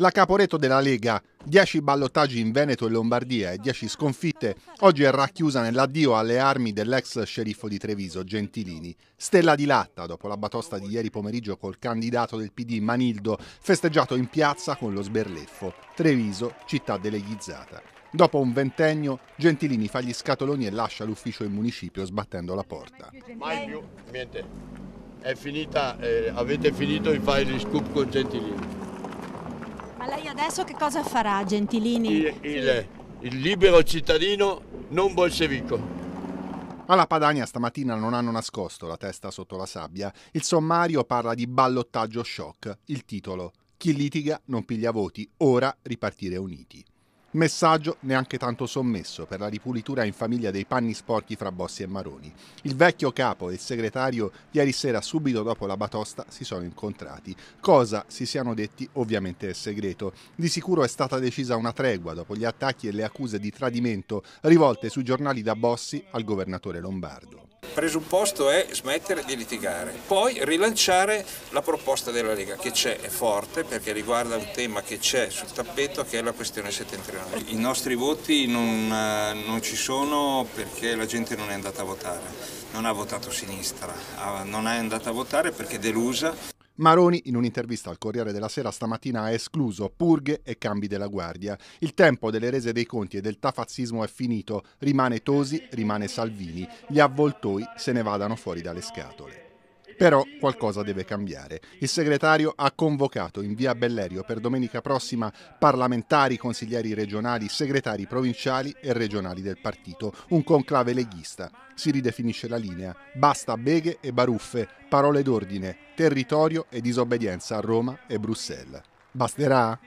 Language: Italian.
La Caporetto della Lega, 10 ballottaggi in Veneto e Lombardia e 10 sconfitte, oggi è racchiusa nell'addio alle armi dell'ex sceriffo di Treviso, Gentilini. Stella di latta dopo la batosta di ieri pomeriggio col candidato del PD Manildo, festeggiato in piazza con lo sberleffo. Treviso, città deleghizzata. Dopo un ventennio, Gentilini fa gli scatoloni e lascia l'ufficio in municipio sbattendo la porta. Mai più, niente. È finita, eh, avete finito di fare gli scoop con Gentilini adesso che cosa farà Gentilini? Il, il, il libero cittadino non bolscevico. Alla Padania stamattina non hanno nascosto la testa sotto la sabbia. Il sommario parla di ballottaggio shock. Il titolo Chi litiga non piglia voti, ora ripartire uniti. Messaggio neanche tanto sommesso per la ripulitura in famiglia dei panni sporchi fra Bossi e Maroni. Il vecchio capo e il segretario ieri sera subito dopo la batosta si sono incontrati. Cosa si siano detti ovviamente è segreto. Di sicuro è stata decisa una tregua dopo gli attacchi e le accuse di tradimento rivolte sui giornali da Bossi al governatore Lombardo. Il presupposto è smettere di litigare, poi rilanciare la proposta della Lega che c'è, è forte perché riguarda un tema che c'è sul tappeto che è la questione settentrionale. I nostri voti non, eh, non ci sono perché la gente non è andata a votare, non ha votato sinistra, non è andata a votare perché è delusa. Maroni in un'intervista al Corriere della Sera stamattina ha escluso purghe e cambi della guardia. Il tempo delle rese dei conti e del tafazzismo è finito, rimane Tosi, rimane Salvini, gli avvoltoi se ne vadano fuori dalle scatole. Però qualcosa deve cambiare. Il segretario ha convocato in via Bellerio per domenica prossima parlamentari, consiglieri regionali, segretari provinciali e regionali del partito. Un conclave leghista. Si ridefinisce la linea. Basta beghe e baruffe, parole d'ordine, territorio e disobbedienza a Roma e Bruxelles. Basterà?